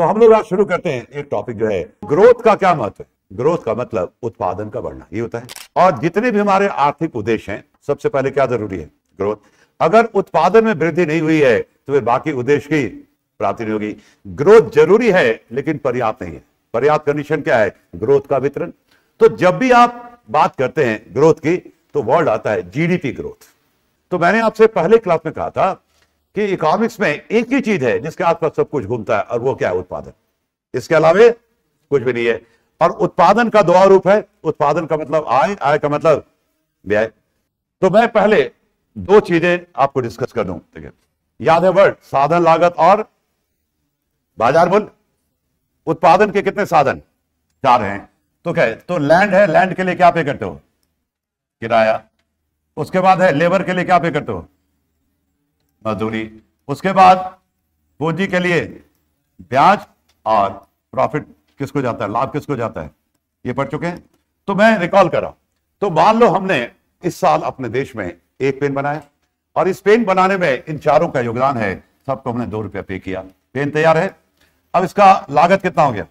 तो हम लोग आज शुरू करते हैं एक टॉपिक जो है ग्रोथ का क्या महत्व ग्रोथ का मतलब उत्पादन का बढ़ना ये होता है और जितने भी हमारे आर्थिक उद्देश्य हैं सबसे पहले क्या जरूरी है ग्रोथ अगर उत्पादन में वृद्धि नहीं हुई है तो वे बाकी उद्देश्य की प्राप्ति नहीं होगी ग्रोथ जरूरी है लेकिन पर्याप्त नहीं है पर्याप्त कंडीशन क्या है ग्रोथ का वितरण तो जब भी आप बात करते हैं ग्रोथ की तो वर्ड आता है जीडीपी ग्रोथ तो मैंने आपसे पहले क्लास में कहा था कि इकोनॉमिक्स में एक ही चीज है जिसके आसपास सब कुछ घूमता है और वो क्या है उत्पादन इसके अलावा कुछ भी नहीं है और उत्पादन का दो रूप है उत्पादन का मतलब आय आय का मतलब व्यय तो मैं पहले दो चीजें आपको डिस्कस कर दूं ठीक है याद है वर्ड साधन लागत और बाजार मूल्य उत्पादन के कितने साधन चार हैं तो क्या तो लैंड है लैंड के लिए क्या पे करते हो किराया उसके बाद है लेबर के लिए क्या पे करते हो मजदूरी उसके बाद पूंजी के लिए ब्याज और प्रॉफिट किसको जाता है लाभ किसको जाता है ये पढ़ चुके हैं तो मैं रिकॉल करा तो मान लो हमने इस साल अपने देश में एक पेन बनाया और इस पेन बनाने में इन चारों का योगदान है सबको हमने दो रुपया पे किया पेन तैयार है अब इसका लागत कितना हो गया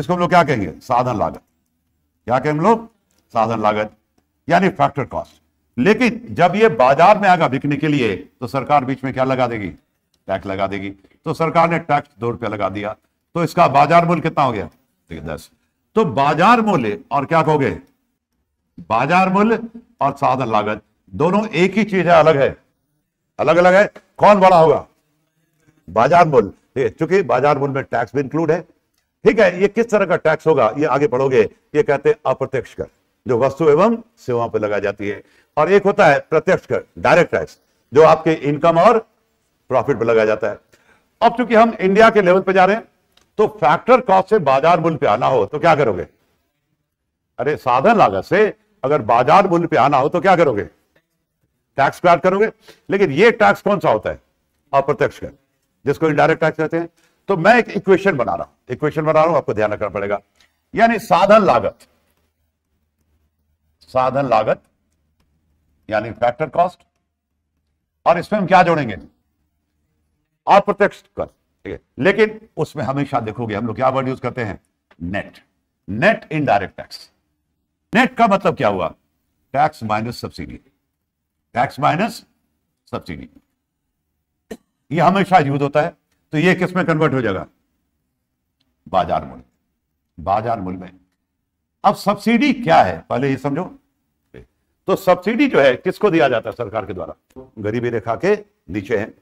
इसको हम लोग क्या कहेंगे साधन लागत क्या कहें हम लोग साधन लागत यानी फैक्टर कॉस्ट लेकिन जब ये बाजार में आएगा बिकने के लिए तो सरकार बीच में क्या लगा देगी टैक्स लगा देगी तो सरकार ने टैक्स दो रुपया लगा दिया तो इसका बाजार मूल्य कितना हो गया दस तो बाजार मूल्य और क्या कहोगे बाजार मूल्य और साधन लागत दोनों एक ही चीज है अलग है अलग अलग है कौन बड़ा होगा बाजार मूल्य चूंकि बाजार मूल्य में टैक्स भी इंक्लूड है ठीक है ये किस तरह का टैक्स होगा ये आगे पढ़ोगे ये कहते हैं अप्रत्यक्ष कर जो वस्तु एवं सेवाओं पर लगाई जाती है और एक होता है प्रत्यक्ष कर डायरेक्ट टैक्स जो आपके इनकम और प्रॉफिट पर लगाया जाता है अब चूंकि हम इंडिया के लेवल पर जा रहे हैं तो फैक्टर कॉस्ट से बाजार मूल्य पे आना हो तो क्या करोगे अरे साधन लागत से अगर बाजार मूल्य पे आना हो तो क्या करोगे टैक्स को ऐड करोगे लेकिन ये टैक्स कौन सा होता है अप्रत्यक्ष कर जिसको इनडायरेक्ट टैक्स कहते हैं तो मैं एक इक्वेशन बना रहा हूं इक्वेशन बना रहा हूं आपको ध्यान रखना पड़ेगा यानी साधन लागत साधन लागत यानी फैक्टर कॉस्ट और इसमें हम क्या जोड़ेंगे अप्रत्यक्ष कर ठीक है लेकिन उसमें हमेशा देखोगे हम लोग क्या वर्ड यूज करते हैं net net indirect tax net का मतलब क्या हुआ tax minus subsidy tax minus subsidy ये हमेशा यूज होता है तो ये किस में कन्वर्ट हो जाएगा बाजार मूल्य बाजार मूल्य में अब सब्सिडी क्या है पहले ये समझो तो सब्सिडी जो है किसको दिया जाता है सरकार के द्वारा गरीबी रेखा के नीचे है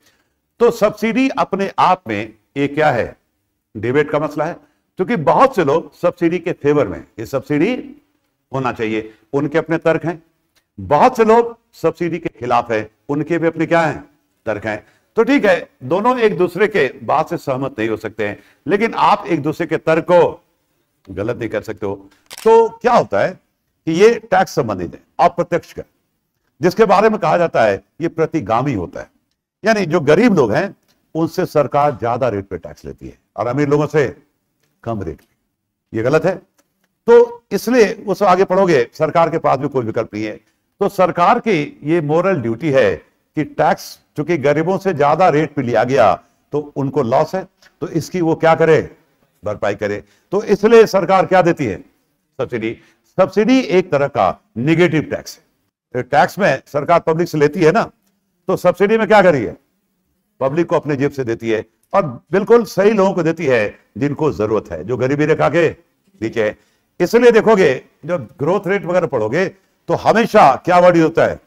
तो सब्सिडी अपने आप में ये क्या है डिबेट का मसला है क्योंकि बहुत से लोग सब्सिडी के फेवर में ये सब्सिडी होना चाहिए उनके अपने तर्क हैं बहुत से लोग सब्सिडी के खिलाफ है उनके भी अपने क्या हैं तर्क हैं तो ठीक है दोनों एक दूसरे के बात से सहमत नहीं हो सकते हैं लेकिन आप एक दूसरे के तर्क को गलत नहीं कर सकते हो तो क्या होता है कि ये टैक्स संबंधित है अप्रत्यक्ष कर जिसके बारे में कहा जाता है ये प्रतिगामी होता है यानी जो गरीब लोग हैं उनसे सरकार ज्यादा रेट पे टैक्स लेती है और अमीर लोगों से कम रेट ये गलत है तो इसलिए उस आगे पढ़ोगे सरकार के पास भी कोई विकल्प नहीं है तो सरकार की ये मोरल ड्यूटी है कि टैक्स चूंकि गरीबों से ज्यादा रेट पे लिया गया तो उनको लॉस है तो इसकी वो क्या करे भरपाई करे तो इसलिए सरकार क्या देती है सब्सिडी सब्सिडी एक तरह का निगेटिव टैक्स है टैक्स तो में सरकार पब्लिक से लेती है ना तो सब्सिडी में क्या करी है पब्लिक को अपने जेब से देती है और बिल्कुल सही लोगों को देती है जिनको जरूरत है जो गरीबी रेखा के नीचे है इसलिए देखोगे जब ग्रोथ रेट वगैरह पढ़ोगे तो हमेशा क्या वर्ड होता है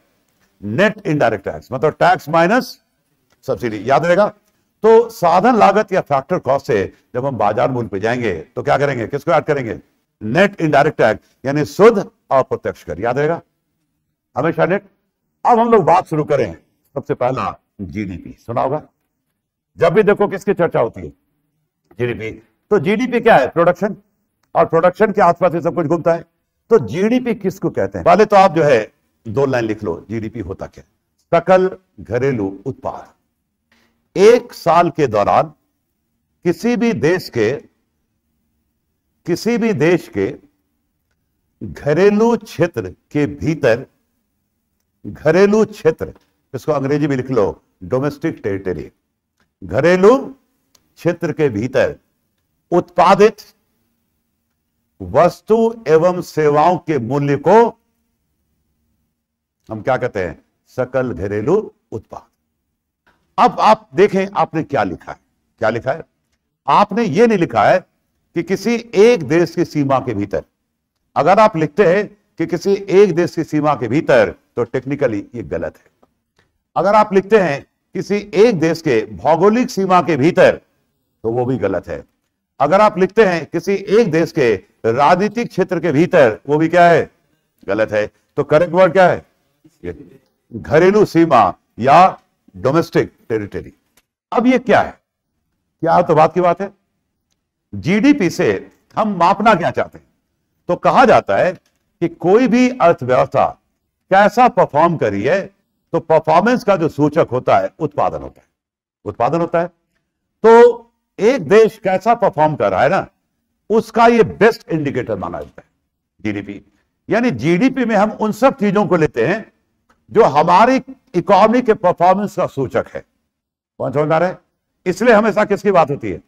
नेट इनडायरेक्ट टैक्स मतलब टैक्स माइनस सब्सिडी याद रहेगा तो साधन लागत या फैक्टर कॉस्ट से जब हम बाजार मूल्य पे जाएंगे तो क्या करेंगे किसको ऐड करेंगे नेट इनडायरेक्ट टैक्स यानी शुद्ध अप्रत्यक्ष कर याद रहेगा हमेशा नेट अब हम लोग बात शुरू करें सबसे पहला जीडीपी सुना होगा जब भी देखो किसकी चर्चा होती है जीडीपी तो जीडीपी क्या है प्रोडक्शन और प्रोडक्शन के आसपास सब कुछ घूमता है तो जीडीपी किसको कहते हैं पहले तो आप जो है दो लाइन लिख लो जीडीपी होता क्या सकल घरेलू उत्पाद एक साल के दौरान किसी भी देश के किसी भी देश के घरेलू क्षेत्र के भीतर घरेलू क्षेत्र इसको अंग्रेजी में लिख लो डोमेस्टिक टेरिटरी घरेलू क्षेत्र के भीतर उत्पादित वस्तु एवं सेवाओं के मूल्य को हम क्या कहते हैं सकल घरेलू उत्पाद अब आप देखें आपने क्या लिखा है क्या लिखा है आपने यह नहीं लिखा है कि किसी एक देश की सीमा के भीतर अगर आप लिखते हैं कि किसी एक देश की सीमा के भीतर तो टेक्निकली ये गलत है अगर आप लिखते हैं किसी एक देश के भौगोलिक सीमा के भीतर तो वो भी गलत है अगर आप लिखते हैं किसी एक देश के राजनीतिक क्षेत्र के भीतर वो भी क्या है गलत है तो करेक्ट वर्ड क्या है घरेलू सीमा या डोमेस्टिक टेरिटरी अब ये क्या है क्या तो बात की बात है जीडीपी से हम मापना क्या चाहते हैं तो कहा जाता है कि कोई भी अर्थव्यवस्था कैसा परफॉर्म करी है तो परफॉर्मेंस का जो सूचक होता है उत्पादन होता है उत्पादन होता है तो एक देश कैसा परफॉर्म कर रहा है ना उसका ये बेस्ट इंडिकेटर माना जाता है जीडीपी यानी जीडीपी में हम उन सब चीजों को लेते हैं जो हमारी इकोनॉमी के परफॉर्मेंस का सूचक है कौन समझ है इसलिए हमेशा किसकी बात होती है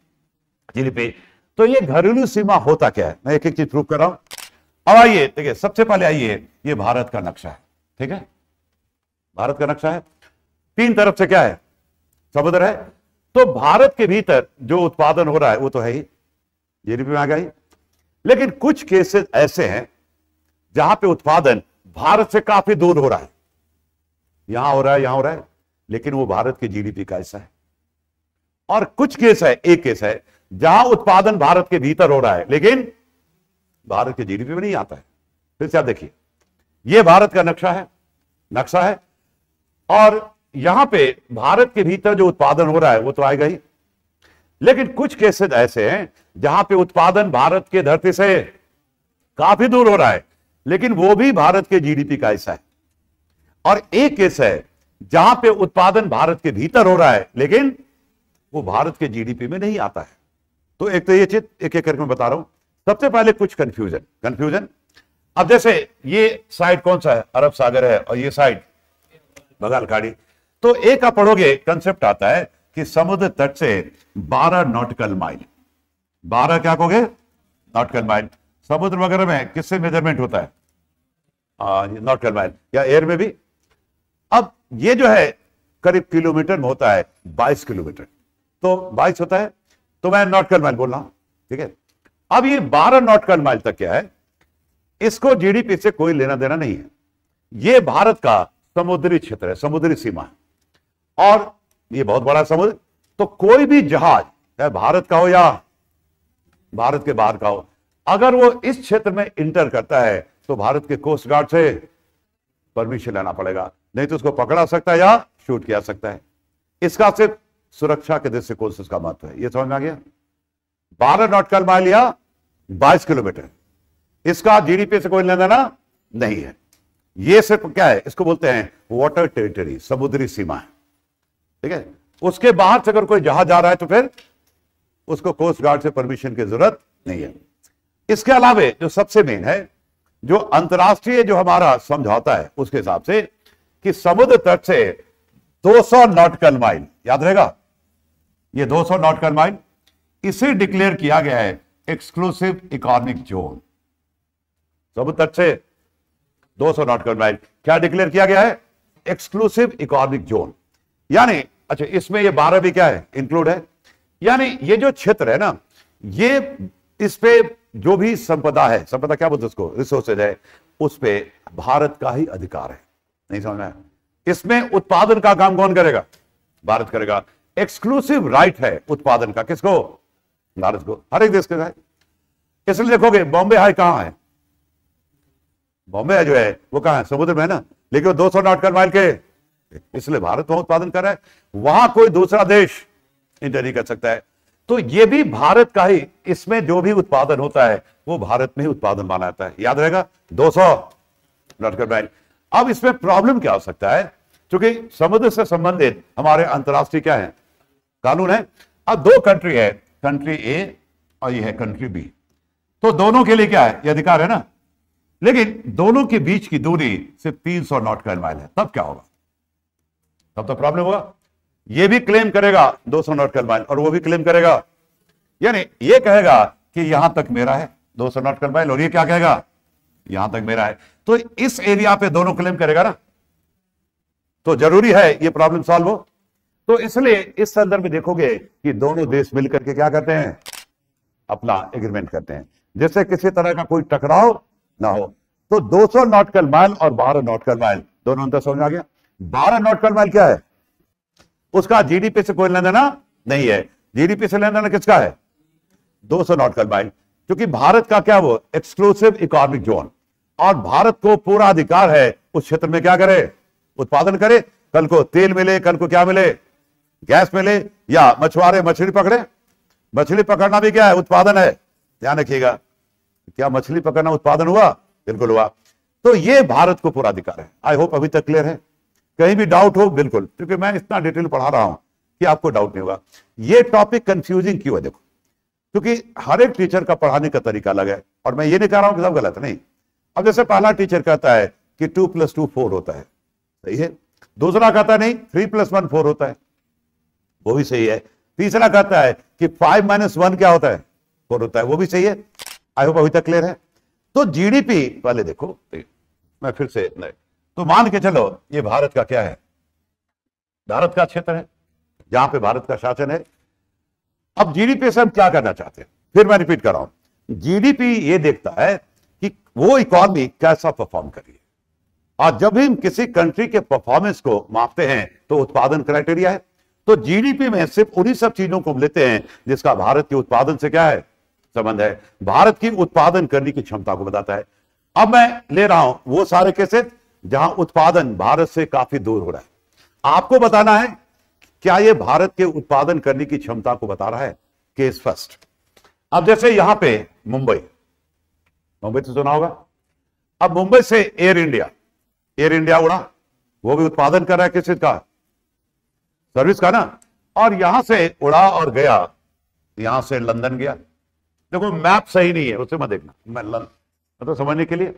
जीडीपी तो ये घरेलू सीमा होता क्या है मैं एक एक चीज प्रूव कर रहा हूं अब आइए देखिए सबसे पहले आइए ये भारत का नक्शा है ठीक है भारत का नक्शा है तीन तरफ से क्या है समुद्र है तो भारत के भीतर जो उत्पादन हो रहा है वो तो है ही जीडीपी में आ गई लेकिन कुछ केसेस ऐसे हैं जहां पे उत्पादन भारत से काफी दूर हो रहा है यहां हो रहा है यहां हो रहा है लेकिन वो भारत के जीडीपी का हिस्सा है और कुछ केस है एक केस है जहां उत्पादन भारत के भीतर हो रहा है लेकिन भारत के जीडीपी में नहीं आता है फिर से आप देखिए यह भारत का नक्शा है नक्शा है और यहां पे भारत के भीतर जो उत्पादन हो रहा है वो तो आएगा ही लेकिन कुछ केसेस ऐसे हैं जहां पे उत्पादन भारत के धरती से काफी दूर हो रहा है लेकिन वो भी भारत के जीडीपी का हिस्सा है और एक केस है जहां पे उत्पादन भारत के भीतर हो रहा है लेकिन वो भारत के जीडीपी में नहीं आता है तो एक तो ये चीज एक एक करके मैं बता रहा हूं सबसे पहले कुछ कंफ्यूजन कंफ्यूजन अब जैसे ये साइड कौन सा है अरब सागर है और ये साइड बंगाल खाड़ी तो एक आप पढ़ोगे कंसेप्ट आता है कि समुद्र तट से 12 नॉटिकल माइल 12 क्या कहोगे नॉटिकल माइल समुद्र वगैरह में किससे मेजरमेंट होता है नॉटिकल माइल या एयर में भी अब ये जो है करीब किलोमीटर में होता है 22 किलोमीटर तो 22 होता है तो मैं नॉट माइल बोल रहा हूं ठीक है अब ये बारह नॉट माइल तक क्या है इसको जीडीपी से कोई लेना देना नहीं है ये भारत का समुद्री क्षेत्र है समुद्री सीमा है और ये बहुत बड़ा समुद्र तो कोई भी जहाज चाहे भारत का हो या भारत के बाहर का हो अगर वो इस क्षेत्र में इंटर करता है तो भारत के कोस्ट गार्ड से परमिशन लेना पड़ेगा नहीं तो उसको पकड़ा सकता है या शूट किया सकता है इसका सिर्फ सुरक्षा के दृष्टिकोण से उसका महत्व है यह समझ में आ गया बारह नॉटकल माइल या बाईस किलोमीटर इसका जीडीपी से कोई लेना देना नहीं है ये सिर्फ क्या है इसको बोलते हैं वाटर टेरिटरी समुद्री सीमा है ठीक है उसके बाहर से अगर कोई जहाज जा रहा है तो फिर उसको कोस्ट गार्ड से परमिशन की जरूरत नहीं है इसके अलावे जो सबसे मेन है जो अंतर्राष्ट्रीय जो हमारा समझौता है उसके हिसाब से कि समुद्र तट से 200 नॉटिकल माइल याद रहेगा ये 200 नॉट कन्वाइन इसे डिक्लेयर किया गया है एक्सक्लूसिव इकोनॉमिक जोन सबूत अच्छे 200 नॉट कन्वाइन क्या डिक्लेयर किया गया है एक्सक्लूसिव इकोनॉमिक जोन यानी अच्छा इसमें ये बारह भी क्या है इंक्लूड है यानी ये जो क्षेत्र है ना ये इस पे जो भी संपदा है संपदा क्या बोलते उसको रिसोर्सेज है उस पर भारत का ही अधिकार है नहीं समझ में इसमें उत्पादन का काम कौन करेगा भारत करेगा एक्सक्लूसिव राइट है उत्पादन का किसको भारत को हर एक देश के साथ इसलिए देखोगे बॉम्बे हाई कहां है बॉम्बे जो है वो कहां है समुद्र में है ना लेकिन वो दो सौ नॉटकल माइल के इसलिए भारत वहां उत्पादन कर रहा है वहां कोई दूसरा देश इंटर नहीं कर सकता है तो ये भी भारत का ही इसमें जो भी उत्पादन होता है वो भारत में ही उत्पादन माना जाता है याद रहेगा 200 सौ नाटकर माइल अब इसमें प्रॉब्लम क्या हो सकता है क्योंकि समुद्र से संबंधित हमारे अंतर्राष्ट्रीय क्या है कानून है अब दो कंट्री है कंट्री ए और ये है कंट्री बी तो दोनों के लिए क्या है ये अधिकार है ना लेकिन दोनों के बीच की दूरी सिर्फ तीन सौ नॉट का माइल है तब क्या होगा तब तो प्रॉब्लम होगा ये भी क्लेम करेगा 200 नॉट कर्न माइल और वो भी क्लेम करेगा यानी ये कहेगा कि यहां तक मेरा है 200 नॉट कर्न माइल और ये क्या कहेगा यहां तक मेरा है तो इस एरिया पे दोनों क्लेम करेगा ना तो जरूरी है ये प्रॉब्लम सॉल्व हो तो इसलिए इस संदर्भ में देखोगे कि दोनों देश मिलकर के क्या करते हैं अपना एग्रीमेंट करते हैं जिससे किसी तरह का कोई टकराव ना हो तो 200 नॉटकल माइल और 12 नॉटकल माइल दोनों अंतर समझ आ गया 12 नॉटकल माइल क्या है उसका जीडीपी से कोई लेना नहीं है जीडीपी से लेना किसका है 200 नॉटकल माइल क्योंकि भारत का क्या वो एक्सक्लूसिव इकोनॉमिक जोन और भारत को पूरा अधिकार है उस क्षेत्र में क्या करे उत्पादन करे कल को तेल मिले कल को क्या मिले गैस मिले ले या मछुआरे मछली पकड़े मछली पकड़ना भी क्या है उत्पादन है ध्यान रखिएगा क्या मछली पकड़ना उत्पादन हुआ बिल्कुल हुआ तो ये भारत को पूरा अधिकार है आई होप अभी तक क्लियर है कहीं भी डाउट हो बिल्कुल क्योंकि मैं इतना डिटेल पढ़ा रहा हूं कि आपको डाउट नहीं होगा ये टॉपिक कंफ्यूजिंग क्यों है देखो क्योंकि हर एक टीचर का पढ़ाने का तरीका अलग है और मैं ये नहीं कह रहा हूं कि सब गलत नहीं अब जैसे पहला टीचर कहता है कि टू प्लस टू फोर होता है सही है दूसरा कहता नहीं थ्री प्लस वन फोर होता है वो भी सही है तीसरा कहता है कि फाइव माइनस वन क्या होता है फोर होता है वो भी सही है आई होप अभी तक क्लियर है तो जीडीपी पहले देखो मैं फिर से नहीं तो मान के चलो ये भारत का क्या है भारत का क्षेत्र है जहां पे भारत का शासन है अब जीडीपी से हम क्या करना चाहते हैं फिर मैं रिपीट कर रहा हूं जीडीपी ये देखता है कि वो इकोनॉमी कैसा परफॉर्म करिए और जब भी हम किसी कंट्री के परफॉर्मेंस को मापते हैं तो उत्पादन क्राइटेरिया है तो जीडीपी में सिर्फ उन्हीं सब चीजों को हम लेते हैं जिसका भारत के उत्पादन से क्या है संबंध है भारत की उत्पादन करने की क्षमता को बताता है अब मैं ले रहा हूं वो सारे कैसे जहां उत्पादन भारत से काफी दूर हो रहा है आपको बताना है क्या ये भारत के उत्पादन करने की क्षमता को बता रहा है केस फर्स्ट अब जैसे यहां पे मुंबई मुंबई तो सुना होगा अब मुंबई से एयर इंडिया एयर इंडिया उड़ा वो भी उत्पादन कर रहा है किस चीज का सर्विस का ना और यहां से उड़ा और गया यहां से लंदन गया देखो मैप सही नहीं है उसे मैं देखना मैं लंदन मतलब समझने के लिए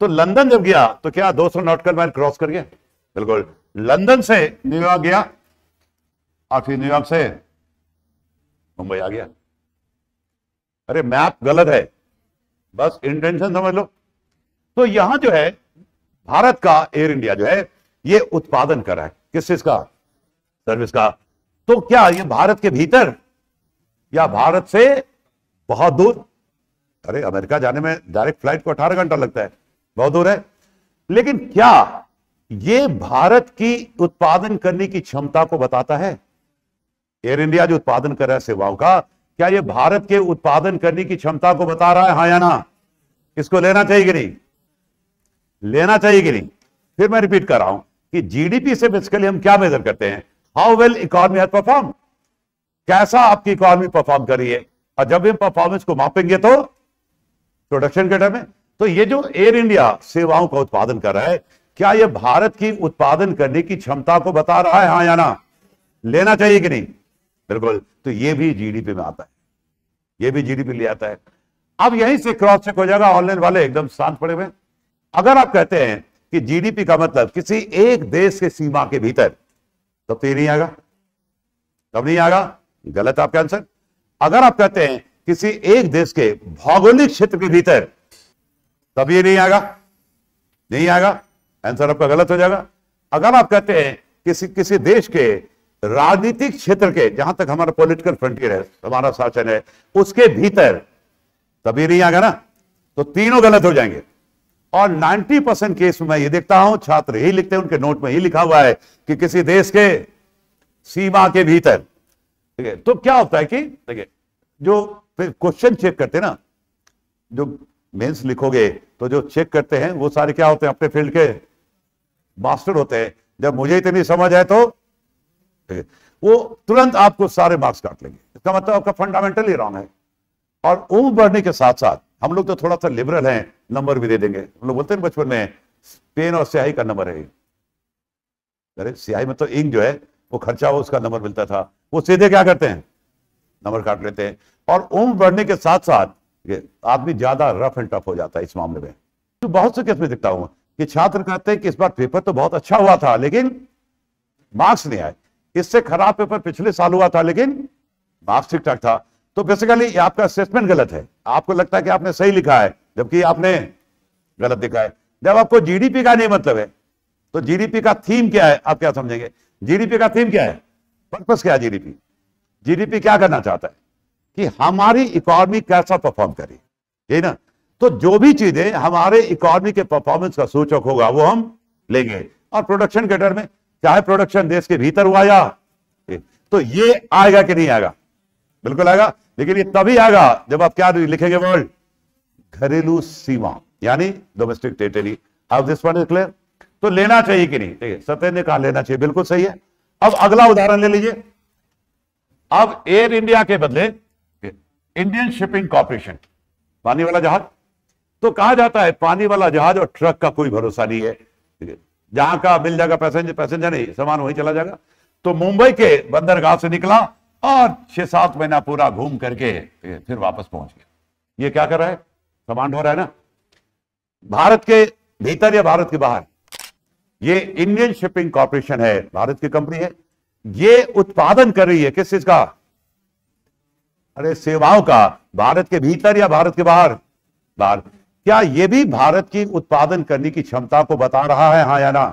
तो लंदन जब गया तो क्या 200 सौ नॉटकल मैं क्रॉस कर गया बिल्कुल लंदन से न्यूयॉर्क गया और फिर न्यूयॉर्क से मुंबई आ गया अरे मैप गलत है बस इंटेंशन समझ लो तो यहां जो है भारत का एयर इंडिया जो है ये उत्पादन कर रहा है किस चीज का सर्विस का तो क्या ये भारत के भीतर या भारत से बहुत दूर अरे अमेरिका जाने में डायरेक्ट फ्लाइट को अठारह घंटा लगता है बहुत दूर है लेकिन क्या ये भारत की उत्पादन करने की क्षमता को बताता है एयर इंडिया जो उत्पादन कर रहा है सेवाओं का क्या ये भारत के उत्पादन करने की क्षमता को बता रहा है हा या ना इसको लेना चाहिए कि नहीं लेना चाहिए कि नहीं फिर मैं रिपीट कर रहा हूं कि जीडीपी से बेसिकली हम क्या मेजर करते हैं how well economy has perform कैसा आपकी इकॉनमी परफॉर्म रही है और जब हम परफॉर्मेंस को मापेंगे तो प्रोडक्शन के टाइम में तो ये जो एयर इंडिया सेवाओं का उत्पादन कर रहा है क्या ये भारत की उत्पादन करने की क्षमता को बता रहा है हाँ या ना लेना चाहिए कि नहीं बिल्कुल तो ये भी जीडीपी में आता है ये भी जीडीपी ले आता है अब यहीं से क्रॉस चेक हो जाएगा ऑनलाइन वाले एकदम शांत पड़े हुए अगर आप कहते हैं कि जीडीपी का मतलब किसी एक देश के सीमा के भीतर तब तो ये नहीं आएगा तब नहीं आएगा गलत आपका आंसर अगर आप कहते हैं किसी एक देश के भौगोलिक क्षेत्र के भीतर तब ये नहीं आएगा नहीं आएगा आंसर आपका गलत हो जाएगा अगर आप कहते हैं किसी किसी देश के राजनीतिक क्षेत्र के जहां तक हमारा पॉलिटिकल फ्रंटियर है हमारा शासन है उसके भीतर तभी नहीं आएगा ना तो तीनों गलत हो जाएंगे और 90 परसेंट केस में मैं ये देखता हूं छात्र ही लिखते हैं उनके नोट में ही लिखा हुआ है कि किसी देश के सीमा के भीतर ठीक है तो क्या होता है कि देखिए जो फिर क्वेश्चन चेक करते ना जो मेंस लिखोगे तो जो चेक करते हैं वो सारे क्या होते हैं अपने फील्ड के मास्टर होते हैं जब मुझे इतनी समझ आए तो वो तुरंत आपको सारे मार्क्स काट लेंगे इसका मतलब आपका फंडामेंटली रॉन्ग है और उम्र बढ़ने के साथ साथ हम लोग तो थोड़ा सा लिबरल हैं नंबर भी दे देंगे हम लोग बोलते हैं बचपन में पेन और स्याही का नंबर है अरे स्याही में तो इंक जो है वो खर्चा हो उसका नंबर मिलता था वो सीधे क्या करते हैं नंबर काट लेते हैं और उम्र बढ़ने के साथ साथ आदमी ज्यादा रफ एंड टफ हो जाता है इस मामले में तो बहुत से केस में दिखता हूं कि छात्र कहते हैं कि इस बार पेपर तो बहुत अच्छा हुआ था लेकिन मार्क्स नहीं आए इससे खराब पेपर पिछले साल हुआ था लेकिन मार्क्स ठीक ठाक था तो बेसिकली आपका असेसमेंट गलत है आपको लगता है कि आपने सही लिखा है जबकि आपने गलत लिखा है जब आपको जीडीपी का नहीं मतलब है तो जीडीपी का थीम क्या है आप क्या समझेंगे जीडीपी का थीम क्या है पर्पस क्या है जीडीपी जीडीपी क्या करना चाहता है कि हमारी इकोनॉमी कैसा परफॉर्म करे यही ना तो जो भी चीजें हमारे इकोनॉमी के परफॉर्मेंस का सूचक होगा वो हम लेंगे और प्रोडक्शन के डर में चाहे प्रोडक्शन देश के भीतर हुआ या तो ये आएगा कि नहीं आएगा बिल्कुल आएगा लेकिन ये तभी आएगा जब आप क्या लिखेंगे वर्ल्ड घरेलू सीमा यानी डोमेस्टिक टेरिटरी अब दिस वन क्लियर तो लेना चाहिए कि नहीं ठीक है सत्य ने कहा लेना चाहिए बिल्कुल सही है अब अगला उदाहरण ले लीजिए अब एयर इंडिया के बदले इंडियन शिपिंग कॉर्पोरेशन पानी वाला जहाज तो कहा जाता है पानी वाला जहाज और ट्रक का कोई भरोसा नहीं है ठीक है जहां का मिल जाएगा पैसेंजर पैसेंजर नहीं सामान वहीं चला जाएगा तो मुंबई के बंदरगाह से निकला और छह सात महीना पूरा घूम करके फिर वापस पहुंच गया ये क्या कर रहा है कमांड हो रहा है ना भारत के भीतर या भारत के बाहर ये इंडियन शिपिंग कॉरपोरेशन है भारत की कंपनी है ये उत्पादन कर रही है किस चीज का अरे सेवाओं का भारत के भीतर या भारत के बाहर बाहर क्या यह भी भारत की उत्पादन करने की क्षमता को बता रहा है हाँ या ना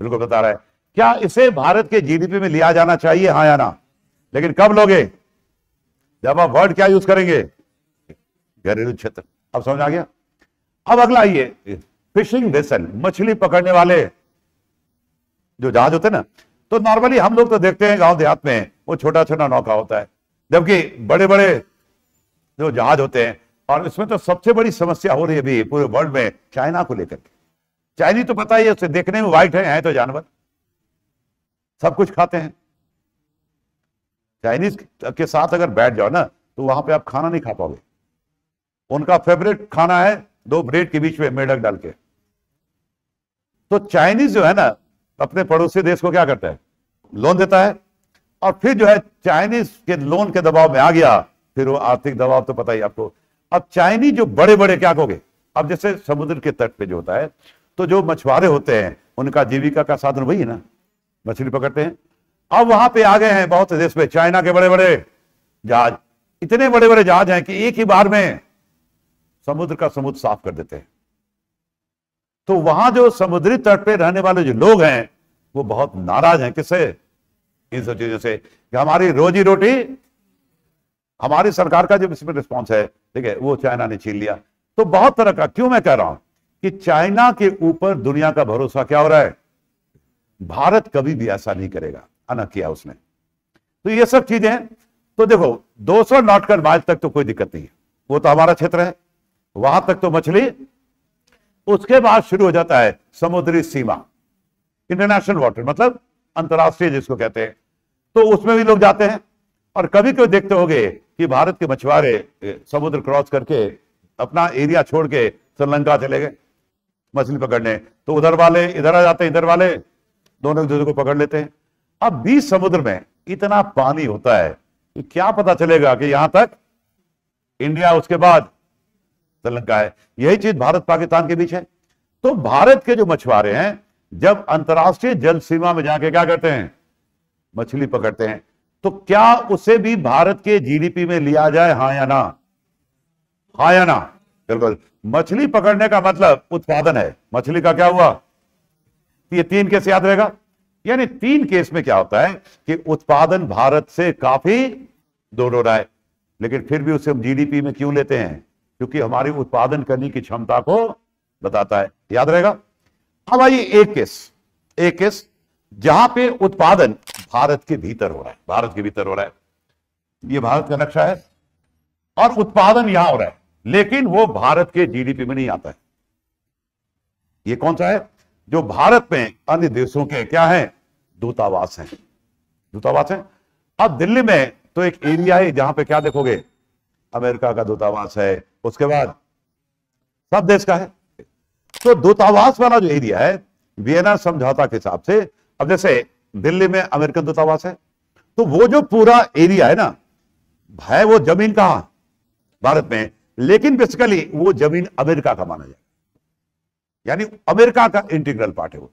बिल्कुल बता रहा है क्या इसे भारत के जीडीपी में लिया जाना चाहिए हाँ या ना लेकिन कब लोगे जब आप वर्ड क्या यूज करेंगे घरेलू क्षेत्र अब समझ आ गया अब अगला ये फिशिंग वेसल मछली पकड़ने वाले जो जहाज होते हैं ना तो नॉर्मली हम लोग तो देखते हैं गांव देहात में वो छोटा छोटा नौका होता है जबकि बड़े बड़े जो जहाज होते हैं और इसमें तो सबसे बड़ी समस्या हो रही है अभी पूरे वर्ल्ड में चाइना को लेकर के चाइनी तो पता ही है उसे देखने में व्हाइट है, है तो जानवर सब कुछ खाते हैं चाइनीज के साथ अगर बैठ जाओ ना तो वहां पे आप खाना नहीं खा पाओगे उनका फेवरेट खाना है दो ब्रेड के बीच में मेढक डाल के तो चाइनीज जो है ना अपने पड़ोसी देश को क्या करता है लोन देता है और फिर जो है चाइनीज के लोन के दबाव में आ गया फिर वो आर्थिक दबाव तो पता ही आपको अब चाइनीज जो बड़े बड़े क्या कहोगे अब जैसे समुद्र के तट पे जो होता है तो जो मछुआरे होते हैं उनका जीविका का साधन वही है ना मछली पकड़ते हैं अब वहां पे आ गए हैं बहुत देश में चाइना के बड़े बड़े जहाज इतने बड़े बड़े जहाज हैं कि एक ही बार में समुद्र का समुद्र साफ कर देते हैं तो वहां जो समुद्री तट पे रहने वाले जो लोग हैं वो बहुत नाराज हैं किससे इन सब चीजों से कि हमारी रोजी रोटी हमारी सरकार का जो इसमें रिस्पॉन्स है ठीक है वो चाइना ने छीन लिया तो बहुत तरह का क्यों मैं कह रहा हूं कि चाइना के ऊपर दुनिया का भरोसा क्या हो रहा है भारत कभी भी ऐसा नहीं करेगा आना किया उसने तो ये सब चीजें तो देखो 200 सौ नॉटकन माइल तक तो कोई दिक्कत नहीं है वो तो हमारा क्षेत्र है वहां तक तो मछली उसके बाद शुरू हो जाता है समुद्री सीमा इंटरनेशनल वाटर मतलब अंतरराष्ट्रीय जिसको कहते हैं तो उसमें भी लोग जाते हैं और कभी कभी देखते होंगे कि भारत के मछुआरे समुद्र क्रॉस करके अपना एरिया छोड़ के श्रीलंका चले गए मछली पकड़ने तो उधर वाले इधर आ जाते हैं इधर वाले दोनों एक दूसरे को पकड़ लेते हैं अब भी समुद्र में इतना पानी होता है कि क्या पता चलेगा कि यहां तक इंडिया उसके बाद श्रीलंका है यही चीज भारत पाकिस्तान के बीच है तो भारत के जो मछुआरे हैं जब अंतर्राष्ट्रीय जल सीमा में जाके क्या करते हैं मछली पकड़ते हैं तो क्या उसे भी भारत के जीडीपी में लिया जाए हा या ना हा या ना बिल्कुल मछली पकड़ने का मतलब उत्पादन है मछली का क्या हुआ ये तीन कैसे याद रहेगा यानी तीन केस में क्या होता है कि उत्पादन भारत से काफी दूर हो रहा है लेकिन फिर भी उसे हम जीडीपी में क्यों लेते हैं क्योंकि हमारी उत्पादन करने की क्षमता को बताता है याद रहेगा अब आइए एक केस एक केस जहां पे उत्पादन भारत के भीतर हो रहा है भारत के भीतर हो रहा है ये भारत का नक्शा है और उत्पादन यहां हो रहा है लेकिन वो भारत के जीडीपी में नहीं आता है ये कौन सा है जो भारत में अन्य देशों के क्या हैं दूतावास हैं दूतावास हैं अब दिल्ली में तो एक एरिया है जहां पे क्या देखोगे अमेरिका का दूतावास है उसके बाद सब देश का है तो दूतावास वाला जो एरिया है वियना समझौता के हिसाब से अब जैसे दिल्ली में अमेरिकन दूतावास है तो वो जो पूरा एरिया है ना है वो जमीन कहा भारत में लेकिन बेसिकली वो जमीन अमेरिका का माना जाए यानी अमेरिका का इंटीग्रल पार्ट है वो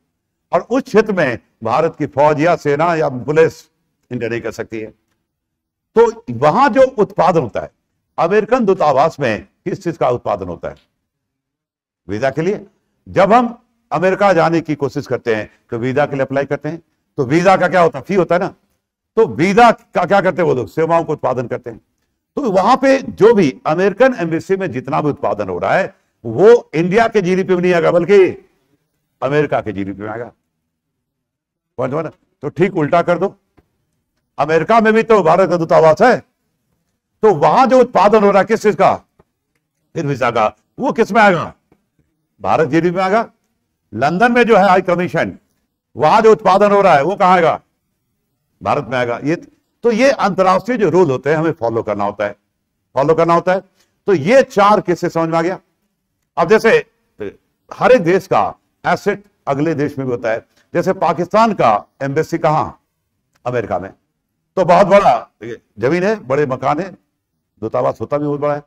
और उस क्षेत्र में भारत की फौज या सेना या पुलिस इंटर नहीं कर सकती है तो वहां जो उत्पादन होता है अमेरिकन दूतावास में किस चीज का उत्पादन होता है वीजा के लिए जब हम अमेरिका जाने की कोशिश करते हैं तो वीजा के लिए अप्लाई करते हैं तो वीजा का क्या होता है फी होता है ना तो वीजा का क्या करते हैं वो लोग सेवाओं को उत्पादन करते हैं तो वहां पे जो भी अमेरिकन एम्बेसी में जितना भी उत्पादन हो रहा है वो इंडिया के जीडीपी में नहीं आएगा बल्कि अमेरिका के जीडीपी में आएगा तो ठीक उल्टा कर दो अमेरिका में भी तो भारत का दूतावास है तो वहां जो उत्पादन हो रहा है किस चीज का वीजा का वो किस में आएगा भारत जीडीपी में आएगा लंदन में जो है हाई कमीशन वहां जो उत्पादन हो रहा है वो कहा आएगा भारत में आएगा ये तो ये अंतर्राष्ट्रीय जो रूल होते हैं हमें फॉलो करना होता है फॉलो करना होता है तो ये चार किससे समझ में आ गया अब जैसे हर एक देश का एसेट अगले देश में भी होता है जैसे पाकिस्तान का एम्बेसी कहां अमेरिका में तो बहुत बड़ा जमीन है बड़े मकान है दूतावास होता भी बहुत बड़ा है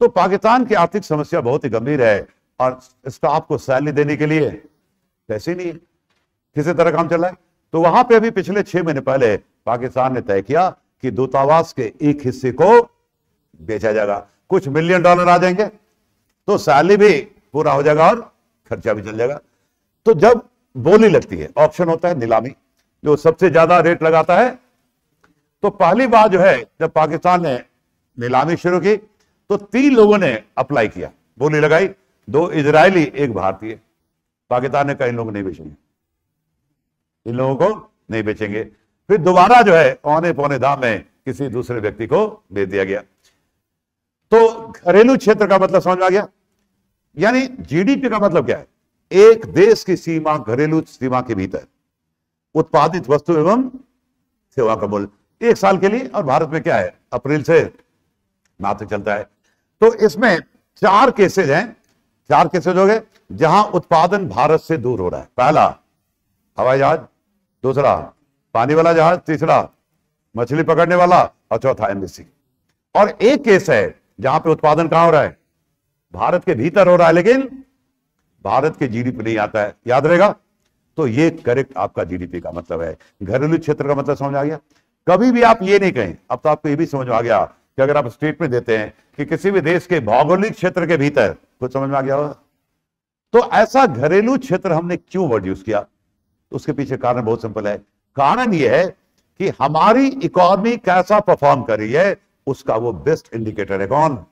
तो पाकिस्तान की आर्थिक समस्या बहुत ही गंभीर है और स्टाफ को सैलरी देने के लिए पैसे नहीं है किसी तरह काम चल रहा है तो वहां पे अभी पिछले छह महीने पहले पाकिस्तान ने तय किया कि दूतावास के एक हिस्से को बेचा जाएगा कुछ मिलियन डॉलर आ जाएंगे तो साली भी पूरा हो जाएगा और खर्चा भी चल जाएगा तो जब बोली लगती है ऑप्शन होता है नीलामी जो सबसे ज्यादा रेट लगाता है तो पहली बार जो है जब पाकिस्तान ने नीलामी शुरू की तो तीन लोगों ने अप्लाई किया बोली लगाई दो इजरायली एक भारतीय पाकिस्तान ने कहा इन लोग नहीं बेचेंगे इन लोगों को नहीं बेचेंगे फिर दोबारा जो है औने पौने दाम में किसी दूसरे व्यक्ति को दे दिया गया तो घरेलू क्षेत्र का मतलब समझ आ गया यानी जीडीपी का मतलब क्या है एक देश की सीमा घरेलू सीमा के भीतर उत्पादित वस्तु एवं सेवा का मूल्य एक साल के लिए और भारत में क्या है अप्रैल से तक चलता है तो इसमें चार केसेज हैं चार केसेज हो गए जहां उत्पादन भारत से दूर हो रहा है पहला हवाई जहाज दूसरा पानी वाला जहाज तीसरा मछली पकड़ने वाला और चौथा एमबीसी और एक केस है जहां पे उत्पादन कहां हो रहा है भारत के भीतर हो रहा है लेकिन भारत के जीडीपी नहीं आता है याद रहेगा तो ये करेक्ट आपका जीडीपी का मतलब है घरेलू क्षेत्र का मतलब समझ आ गया कभी भी आप ये नहीं कहें अब तो आपको ये भी समझ में आ गया कि अगर आप स्टेटमेंट देते हैं कि किसी भी देश के भौगोलिक क्षेत्र के भीतर कुछ समझ में आ गया होगा तो ऐसा घरेलू क्षेत्र हमने क्यों वर्ड यूज किया उसके पीछे कारण बहुत सिंपल है कारण यह है कि हमारी इकोनॉमी कैसा परफॉर्म कर रही है उसका वो बेस्ट इंडिकेटर है कौन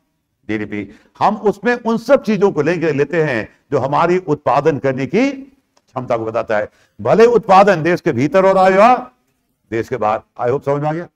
जीडीपी हम उसमें उन सब चीजों को लेकर लेते हैं जो हमारी उत्पादन करने की क्षमता को बताता है भले उत्पादन देश के भीतर हो रहा देश के बाहर आई होप समझ में आ गया